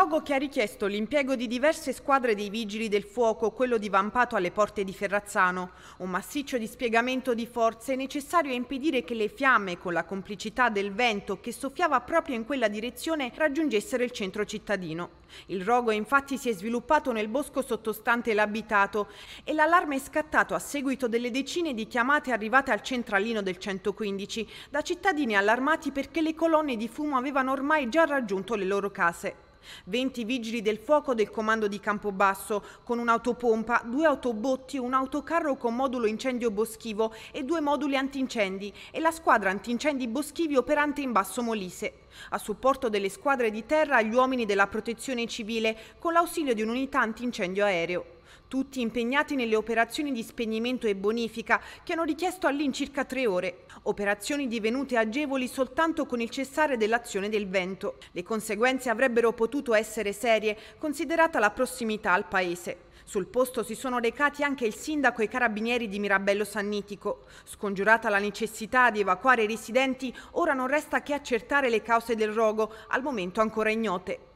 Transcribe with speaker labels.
Speaker 1: Capoluogo che ha richiesto l'impiego di diverse squadre dei vigili del fuoco, quello divampato alle porte di Ferrazzano. Un massiccio dispiegamento di forze necessario a impedire che le fiamme, con la complicità del vento che soffiava proprio in quella direzione, raggiungessero il centro cittadino. Il rogo infatti si è sviluppato nel bosco sottostante l'abitato e l'allarme è scattato a seguito delle decine di chiamate arrivate al centralino del 115 da cittadini allarmati perché le colonne di fumo avevano ormai già raggiunto le loro case. 20 vigili del fuoco del comando di Campobasso, con un'autopompa, due autobotti, un autocarro con modulo incendio boschivo e due moduli antincendi e la squadra antincendi boschivi operante in Basso Molise. A supporto delle squadre di terra gli uomini della protezione civile con l'ausilio di un'unità antincendio aereo tutti impegnati nelle operazioni di spegnimento e bonifica che hanno richiesto all'incirca tre ore, operazioni divenute agevoli soltanto con il cessare dell'azione del vento. Le conseguenze avrebbero potuto essere serie, considerata la prossimità al paese. Sul posto si sono recati anche il sindaco e i carabinieri di Mirabello Sannitico. Scongiurata la necessità di evacuare i residenti, ora non resta che accertare le cause del rogo, al momento ancora ignote.